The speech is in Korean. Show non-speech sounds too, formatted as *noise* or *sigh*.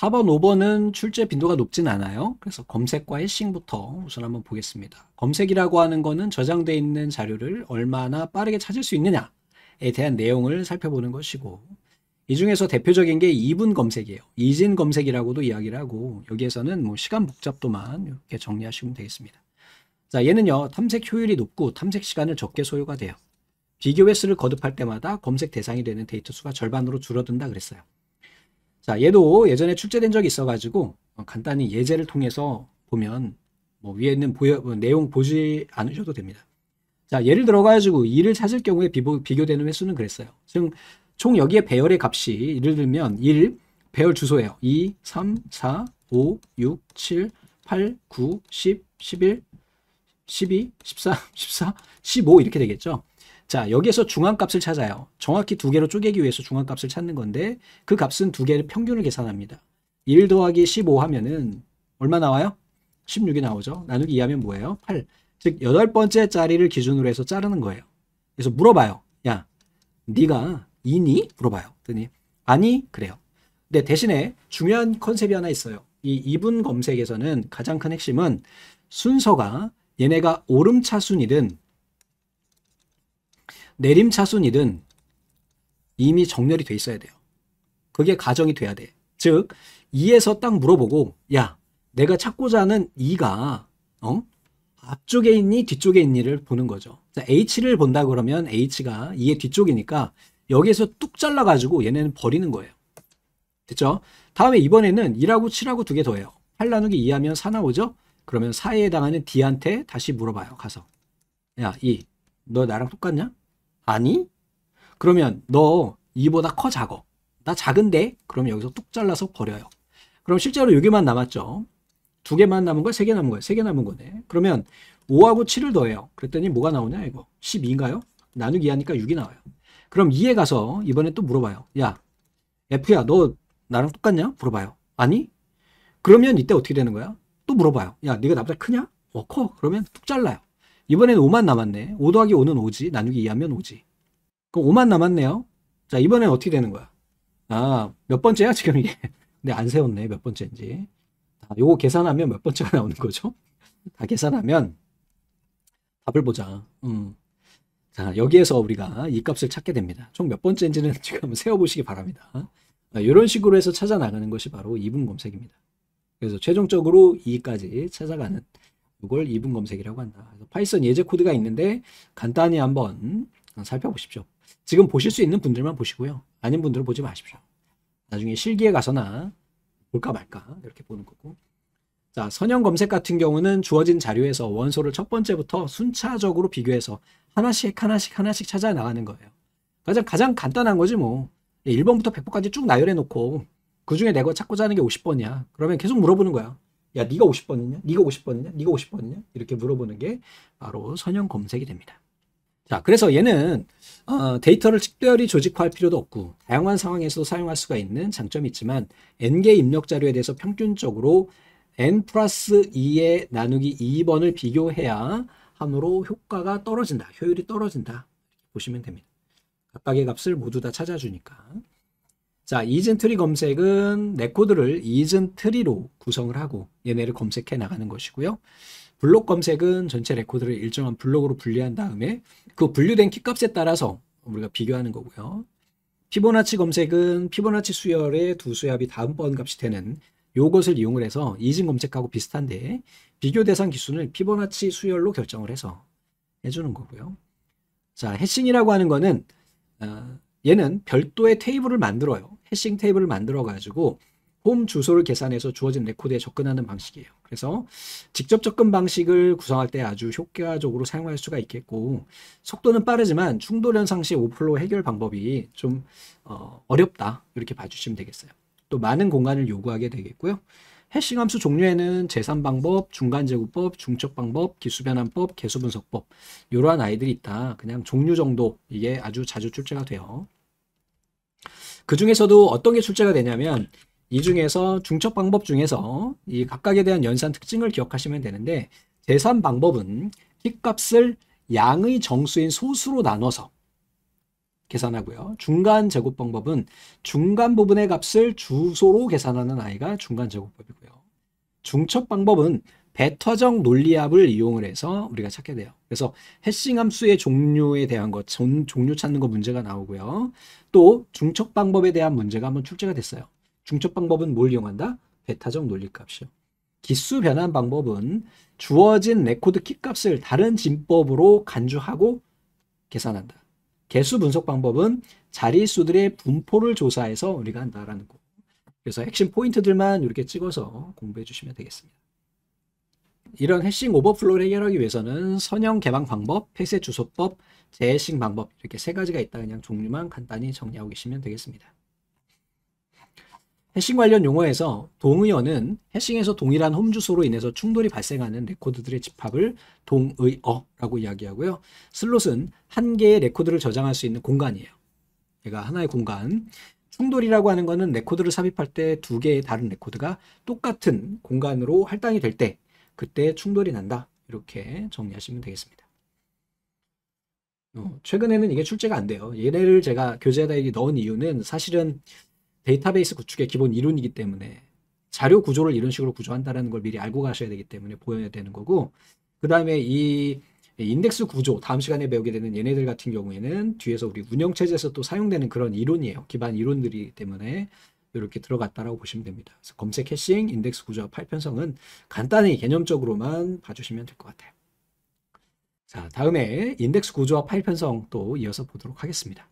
4번, 5번은 출제 빈도가 높진 않아요. 그래서 검색과 해싱부터 우선 한번 보겠습니다. 검색이라고 하는 거는 저장되어 있는 자료를 얼마나 빠르게 찾을 수 있느냐에 대한 내용을 살펴보는 것이고 이 중에서 대표적인 게2분 검색이에요. 이진 검색이라고도 이야기를 하고 여기에서는 뭐 시간 복잡도만 이렇게 정리하시면 되겠습니다. 자, 얘는요. 탐색 효율이 높고 탐색 시간을 적게 소요가 돼요. 비교 횟수를 거듭할 때마다 검색 대상이 되는 데이터 수가 절반으로 줄어든다 그랬어요. 자, 얘도 예전에 출제된 적이 있어가지고 어, 간단히 예제를 통해서 보면 뭐 위에 있는 보여, 뭐 내용 보지 않으셔도 됩니다. 자, 예를 들어가지고 2를 찾을 경우에 비보, 비교되는 횟수는 그랬어요. 즉, 총 여기에 배열의 값이 예를 들면 1, 배열 주소예요. 2, 3, 4, 5, 6, 7, 8, 9, 10, 11, 12, 13, 14, 15 이렇게 되겠죠. 자, 여기에서 중앙값을 찾아요. 정확히 두 개로 쪼개기 위해서 중앙값을 찾는 건데 그 값은 두 개의 평균을 계산합니다. 1 더하기 15 하면은 얼마 나와요? 16이 나오죠. 나누기 2 하면 뭐예요? 8. 즉 여덟 번째 자리를 기준으로 해서 자르는 거예요. 그래서 물어봐요. 야, 네가 이니? 물어봐요. 그니 아니, 그래요. 근데 대신에 중요한 컨셉이 하나 있어요. 이 이분 검색에서는 가장 큰 핵심은 순서가 얘네가 오름차순이든 내림차순이든 이미 정렬이 돼 있어야 돼요. 그게 가정이 돼야 돼. 즉 2에서 딱 물어보고 야 내가 찾고자 하는 2가 어? 앞쪽에 있니 뒤쪽에 있니를 보는 거죠. 자, H를 본다 그러면 H가 2의 뒤쪽이니까 여기에서 뚝 잘라가지고 얘네는 버리는 거예요. 됐죠? 다음에 이번에는 1하고 7하고 2개 더해요. 8 나누기 2 하면 4 나오죠? 그러면 4에 해당하는 D한테 다시 물어봐요. 가서. 야, 2. 너 나랑 똑같냐? 아니? 그러면 너 이보다 커 작어. 나 작은데? 그럼 여기서 뚝 잘라서 버려요. 그럼 실제로 여기만 남았죠. 두 개만 남은 거야? 세 개 남은 거야세 개 남은 거네. 그러면 5하고 7을 더해요. 그랬더니 뭐가 나오냐 이거. 12인가요? 나누기 하니까 6이 나와요. 그럼 2에 가서 이번에 또 물어봐요. 야, F야 너 나랑 똑같냐? 물어봐요. 아니? 그러면 이때 어떻게 되는 거야? 또 물어봐요. 야, 네가 나보다 크냐? 어, 커. 그러면 뚝 잘라요. 이번엔 5만 남았네. 5 더하기 5는 5지. 나누기 2하면 5지. 그럼 5만 남았네요. 자, 이번엔 어떻게 되는 거야? 아, 몇 번째야? 지금 이게. 근데 *laughs* 네, 안 세웠네. 몇 번째인지. 아, 요거 계산하면 몇 번째가 나오는 거죠? *laughs* 다 계산하면 답을 보자. 음. 자, 여기에서 우리가 이 값을 찾게 됩니다. 총 몇 번째인지는 *laughs* 지금 세워보시기 바랍니다. 이런 아, 식으로 해서 찾아나가는 것이 바로 2분 검색입니다. 그래서 최종적으로 2까지 찾아가는 이걸 이분 검색이라고 한다. 파이썬 예제 코드가 있는데 간단히 한번 살펴보십시오. 지금 보실 수 있는 분들만 보시고요. 아닌 분들은 보지 마십시오. 나중에 실기에 가서나 볼까 말까 이렇게 보는 거고. 자, 선형 검색 같은 경우는 주어진 자료에서 원소를 첫 번째부터 순차적으로 비교해서 하나씩 하나씩 하나씩 찾아 나가는 거예요. 가장 가장 간단한 거지 뭐. 1번부터 예, 100번까지 쭉 나열해 놓고 그 중에 내 거 찾고자 하는 게 50번이야. 그러면 계속 물어보는 거야. 야 네가 50번이냐? 네가 50번이냐? 네가 50번이냐? 이렇게 물어보는 게 바로 선형 검색이 됩니다. 자, 그래서 얘는 어, 데이터를 특별히 조직화할 필요도 없고 다양한 상황에서 도 사용할 수가 있는 장점이 있지만 N개 입력 자료에 대해서 평균적으로 N 플러스 2의 나누기 2번을 비교해야 함으로 효과가 떨어진다. 효율이 떨어진다. 보시면 됩니다. 각각의 값을 모두 다 찾아주니까. 자, 이즌 트리 검색은 내 코드를 이즌 트리로 구성을 하고 얘네를 검색해 나가는 것이고요. 블록 검색은 전체 레코드를 일정한 블록으로 분리한 다음에 그 분류된 키값에 따라서 우리가 비교하는 거고요. 피보나치 검색은 피보나치 수열의 두수압이 다음번 값이 되는 요것을 이용을 해서 이진 검색하고 비슷한데 비교 대상 기준을 피보나치 수열로 결정을 해서 해주는 거고요. 자, 해싱이라고 하는 거는 어, 얘는 별도의 테이블을 만들어요. 해싱 테이블을 만들어 가지고 홈 주소를 계산해서 주어진 레코드에 접근하는 방식이에요. 그래서 직접 접근 방식을 구성할 때 아주 효과적으로 사용할 수가 있겠고 속도는 빠르지만 충돌 현상 시 오플로 해결 방법이 좀 어, 어렵다 이렇게 봐주시면 되겠어요. 또 많은 공간을 요구하게 되겠고요. 해싱 함수 종류에는 재산 방법, 중간 제구법 중첩 방법, 기수 변환법, 개수 분석법 이러한 아이들이 있다. 그냥 종류 정도 이게 아주 자주 출제가 돼요. 그 중에서도 어떤 게 출제가 되냐면 이 중에서 중첩 방법 중에서 이 각각에 대한 연산 특징을 기억하시면 되는데 계산 방법은 키값을 양의 정수인 소수로 나눠서 계산하고요. 중간 제곱 방법은 중간 부분의 값을 주소로 계산하는 아이가 중간 제곱법이고요. 중첩 방법은 배터적 논리합을 이용을 해서 우리가 찾게 돼요. 그래서 해싱 함수의 종류에 대한 것, 전, 종류 찾는 거 문제가 나오고요. 또 중첩 방법에 대한 문제가 한번 출제가 됐어요. 중첩 방법은 뭘 이용한다? 베타적 논리값이요. 기수 변환 방법은 주어진 레코드 키값을 다른 진법으로 간주하고 계산한다. 개수 분석 방법은 자릿수들의 분포를 조사해서 우리가 한다라는 거. 그래서 핵심 포인트들만 이렇게 찍어서 공부해 주시면 되겠습니다. 이런 해싱 오버플로를 해결하기 위해서는 선형 개방 방법, 폐쇄 주소법, 재해식 방법 이렇게 세 가지가 있다 그냥 종류만 간단히 정리하고 계시면 되겠습니다. 해싱 관련 용어에서 동의어는 해싱에서 동일한 홈 주소로 인해서 충돌이 발생하는 레코드들의 집합을 동의어라고 이야기하고요. 슬롯은 한 개의 레코드를 저장할 수 있는 공간이에요. 얘가 하나의 공간. 충돌이라고 하는 것은 레코드를 삽입할 때 두 개의 다른 레코드가 똑같은 공간으로 할당이 될 때 그때 충돌이 난다. 이렇게 정리하시면 되겠습니다. 어, 음. 최근에는 이게 출제가 안 돼요. 얘네를 제가 교재에다 넣은 이유는 사실은 데이터베이스 구축의 기본 이론이기 때문에 자료 구조를 이런 식으로 구조한다는 걸 미리 알고 가셔야 되기 때문에 보여야 되는 거고 그 다음에 이 인덱스 구조 다음 시간에 배우게 되는 얘네들 같은 경우에는 뒤에서 우리 운영체제에서 또 사용되는 그런 이론이에요. 기반 이론들이기 때문에 이렇게 들어갔다라고 보시면 됩니다. 그래서 검색 해싱, 인덱스 구조와 파일 편성은 간단히 개념적으로만 봐주시면 될 것 같아요. 자, 다음에 인덱스 구조와 파일 편성 또 이어서 보도록 하겠습니다.